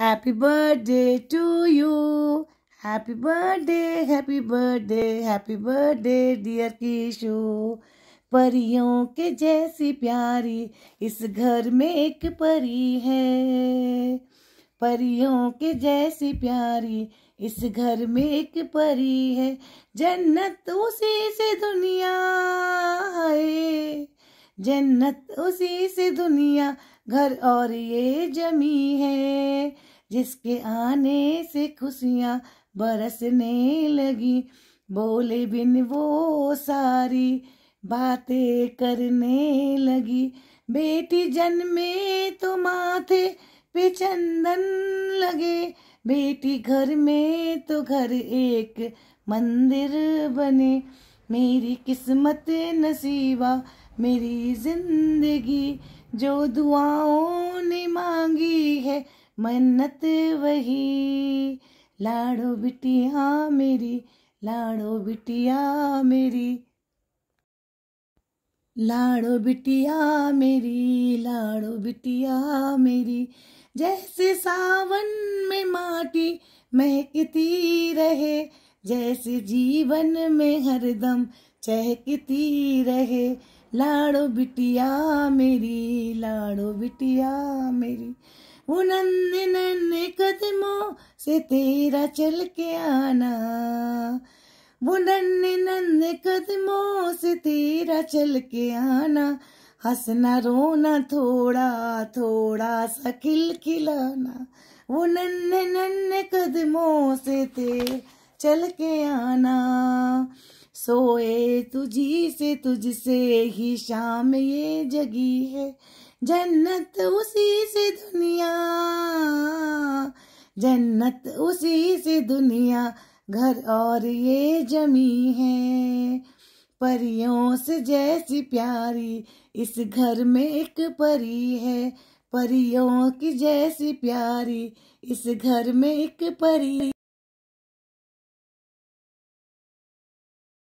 happy birthday to you happy birthday happy birthday happy birthday dear kishu परियों के जैसी प्यारी इस घर में एक परी है परियों के जैसी प्यारी इस घर में एक परी है जन्नत उसी से दुनिया जन्नत उसी से दुनिया घर और ये जमी है जिसके आने से खुशियाँ बरसने लगी बोले बिन वो सारी बातें करने लगी बेटी जन्मे तो माथे पे चंदन लगे बेटी घर में तो घर एक मंदिर बने मेरी किस्मत नसीबा मेरी जिंदगी जो दुआओं ने मांगी है मन्नत वही लाड़ो बिटिया मेरी लाड़ो बिटिया मेरी लाड़ो बिटिया मेरी लाड़ो बिटिया मेरी जैसे सावन में माटी महकती रहे जैसे जीवन में हरदम चहकती रहे लाड़ो बिटिया मेरी लाड़ो बिटिया मेरी वो नन्हे नन्हे कदमों से तेरा चल के आना वो नन्हे नन्हे कदमों से तेरा चल के आना हंसना रोना थोड़ा थोड़ा सा खिल खिलाना वो नन्हे नन्हे कदमों से तेरा चल के आना सोए तुझी से तुझसे ही शाम ये जगी है जन्नत उसी से दुनिया जन्नत उसी से दुनिया घर और ये जमी है परियों से जैसी प्यारी इस घर में एक परी है परियों की जैसी प्यारी इस घर में एक परी